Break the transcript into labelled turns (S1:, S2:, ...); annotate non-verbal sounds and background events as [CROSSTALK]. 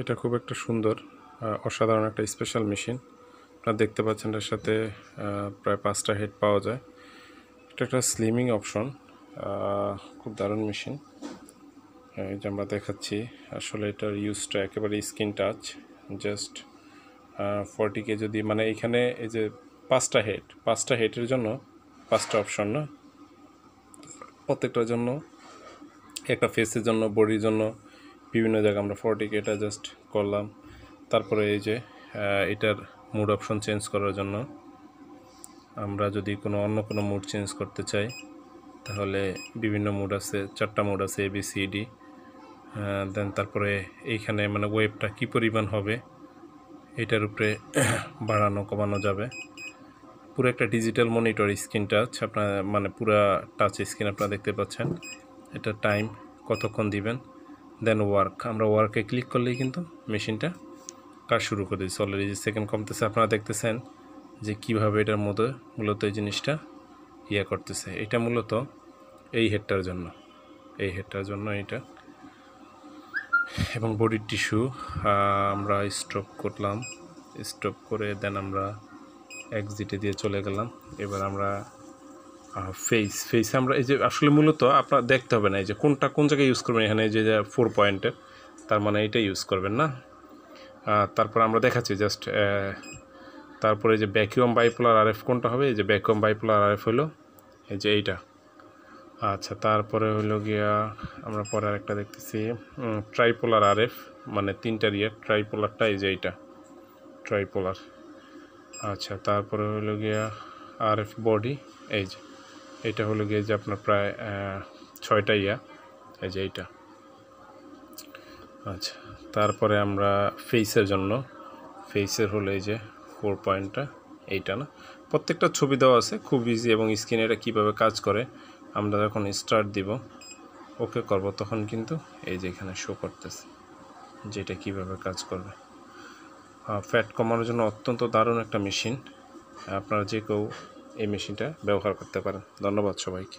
S1: এটা খুব একটা সুন্দর অসাধারণ একটা স্পেশাল মেশিন আপনারা দেখতে পাচ্ছেন এর সাথে প্রায় পাঁচটা হেড পাওয়া যায় এটা একটা স্লিমিং অপশন খুব দারুণ মেশিন এই যে আমরা দেখাচ্ছি আসলে এটার ইউজটা একেবারে স্কিন টাচ জাস্ট কে যদি মানে এখানে এই যে পাঁচটা হেড পাঁচটা হেডের জন্য পাঁচটা অপশন না প্রত্যেকটার জন্য একটা ফেসের জন্য বডির জন্য বিভিন্ন জায়গায় আমরা ফর্টিকে এটা জাস্ট করলাম তারপরে এই যে এটার মুড অপশন চেঞ্জ করার জন্য আমরা যদি কোনো অন্য কোনো মুড চেঞ্জ করতে চাই তাহলে বিভিন্ন মুড আছে চারটা মুড আছে এ বি সি ডি দেন তারপরে এইখানে মানে ওয়েবটা কি পরিমাণ হবে এটার উপরে [COUGHS] বাড়ানো কমানো যাবে পুরো একটা ডিজিটাল মনিটর স্ক্রিন টাচ আপনার মানে পুরা টাচ স্ক্রিন আপনারা দেখতে পাচ্ছেন এটা টাইম কতক্ষণ দিবেন দেন ওয়ার্ক আমরা ওয়ার্কে ক্লিক করলেই কিন্তু মেশিনটা কাজ শুরু করে দিচ্ছে অলরেডি যে সেকেন্ড কমতেছে আপনারা দেখতেছেন যে কিভাবে এটার মতো মূলত এই জিনিসটা ইয়ে করতেছে এটা মূলত এই হেডটার জন্য এই হেডটার জন্য এটা এবং বডির টিস্যু আমরা স্টপ করলাম স্টপ করে দেন আমরা এক্সিটে দিয়ে চলে গেলাম এবার আমরা ফেস ফেস আমরা এই যে আসলে মূলত আপনার দেখতে হবে না এই যে কোনটা কোন জায়গায় ইউজ করবেন এখানে যে ফোর পয়েন্টের তার মানে এটা ইউজ করবেন না তারপর আমরা দেখাচ্ছি জাস্ট তারপরে যে ভ্যাকিউম বাইপোলার আর এফ কোনটা হবে এই যে ভ্যাকিউম বাইপোলার আর এফ হলো এই যে এইটা আচ্ছা তারপরে হলো গিয়া আমরা পরে আরেকটা দেখতেছি ট্রাইপোলার আর এফ মানে তিনটা ইয়ে ট্রাইপোলারটা এই যে এইটা ট্রাইপোলার আচ্ছা তারপরে হলো গিয়া আরএফ বডি এই যে এটা হলো গিয়ে যে আপনার প্রায় ছয়টা ইয়া এই যে এইটা আচ্ছা তারপরে আমরা ফেসের জন্য ফেসের হলো এই যে ফোর পয়েন্টটা এইটা না প্রত্যেকটা ছবি দেওয়া আছে খুব ইজি এবং স্ক্রিনে এটা কীভাবে কাজ করে আমরা যখন স্টার্ট দিব ওকে করব তখন কিন্তু এই যে এখানে শো করতেছে যেটা কিভাবে কাজ করবে ফ্যাট কমানোর জন্য অত্যন্ত দারুণ একটা মেশিন আপনারা যে কেউ এই মেশিনটা ব্যবহার করতে পারেন ধন্যবাদ সবাইকে